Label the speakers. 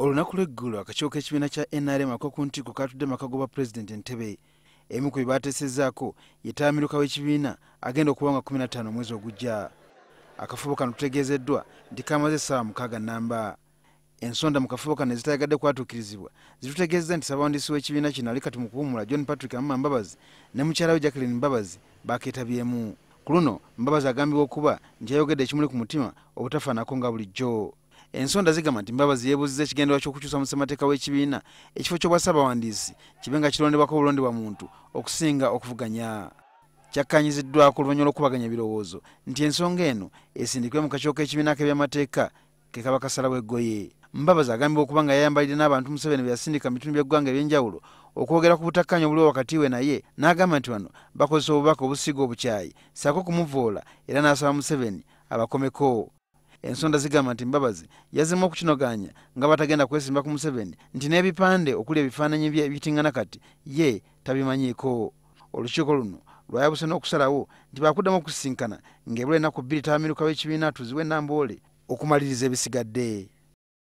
Speaker 1: olunaku lweggulu akakiiko k'ekibiina kya nrm akoku ntiko katudde maka goba pulezidenti entebe emu ku bye baateesezzaako yetaamiruka w'ekibiina agenda okuba nga 15 omwezi ogujja akafubo kano tutegeezeddwa nti kamaze essaawa mukaaga namba ensonda mu kafubo kano ezitayagadde kwatuukirizibwa zitutegeezza nti sabawandiisi w'ekibiina kino ali kati mu kuwumula john patrick amuma mbabazi ne mukyala we jacklin mbabazi baketabyemu ku luno mbabazi agambibwa okuba nti yayogedde ekimuli ku mutima obutafaanako nga bulijjo ensonda zigamba nti mbaba ziyebuziza ekigendewa kyokukyusa mu ssemateeka w'ekibiina ekifo ky'obwasabawandiisi kibe nga kirondebwako obulondebwa muntu okusinga okuvuganya kyakkaanyiziddwako oluvannyuma lw'okubaganya ebirowoozo nti ensonga eno esindikibwe mu kakyoko ekibiina k'ebyamateeka ke kaba kasalawo eggoye mbabazi agambibwa okuba nga yayambalidde n'abantu museveni be yasindika mu bitundu by'eggwanga eby'enjawulo okwogera ku butakkanya obuliwo wakati we naye n'agamba nti bano bakozesa obubaka obusiga obukyayi saako kumuvoola era n'asaba museveni abakomeko ensonda zigamba nti mbabazi yazimu okukinoganya nga batagenda kwesimba ku museveni nti n'ebipande okuli ebifaananyi ebitiŋŋana kati ye tabimanyiiko olukiiko luno lwayabuse n'okusalawo nti baakuddamu okusisinkana ng'ebula ennaku bbiri tamiruka b'ekibiina tuziwe nambaole okumaliriza ebisigadde